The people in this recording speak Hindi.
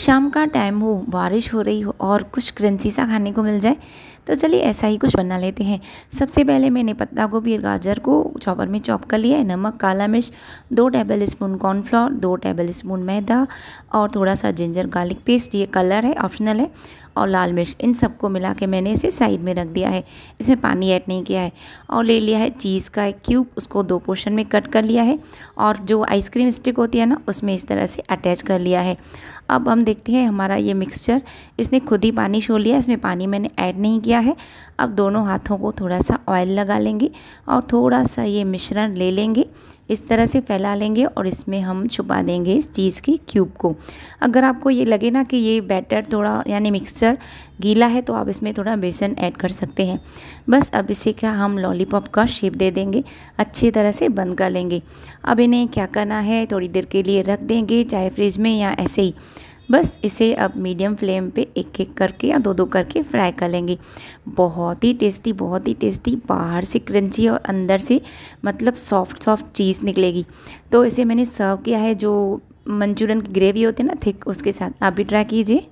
शाम का टाइम हो बारिश हो रही हो और कुछ क्रंची सा खाने को मिल जाए तो चलिए ऐसा ही कुछ बना लेते हैं सबसे पहले मैंने पत्ता गोभी और गाजर को चॉपर में चॉप कर लिया है नमक काला मिर्च दो टेबल स्पून कॉर्नफ्लावर दो टेबल स्पून मैदा और थोड़ा सा जिंजर गार्लिक पेस्ट ये कलर है ऑप्शनल है और लाल मिर्च इन सबको मिला के मैंने इसे साइड में रख दिया है इसमें पानी ऐड नहीं किया है और ले लिया है चीज़ का एक क्यूब उसको दो पोर्शन में कट कर लिया है और जो आइसक्रीम स्टिक होती है ना उसमें इस तरह से अटैच कर लिया है अब हम देखते हैं हमारा ये मिक्सचर इसने खुद ही पानी छोड़ लिया इसमें पानी मैंने ऐड नहीं किया है अब दोनों हाथों को थोड़ा सा ऑयल लगा लेंगे और थोड़ा सा ये मिश्रण ले लेंगे इस तरह से फैला लेंगे और इसमें हम छुपा देंगे इस चीज़ के क्यूब को अगर आपको ये लगे ना कि ये बैटर थोड़ा यानी मिक्सचर गीला है तो आप इसमें थोड़ा बेसन ऐड कर सकते हैं बस अब इसे क्या हम लॉलीपॉप का शेप दे देंगे अच्छी तरह से बंद कर लेंगे अब इन्हें क्या करना है थोड़ी देर के लिए रख देंगे चाहे फ्रिज में या ऐसे ही बस इसे अब मीडियम फ्लेम पे एक एक करके या दो दो करके फ्राई कर लेंगे बहुत ही टेस्टी बहुत ही टेस्टी बाहर से क्रंची और अंदर से मतलब सॉफ्ट सॉफ्ट चीज़ निकलेगी तो इसे मैंने सर्व किया है जो मंचूरियन की ग्रेवी होती है ना थिक उसके साथ आप भी ट्राई कीजिए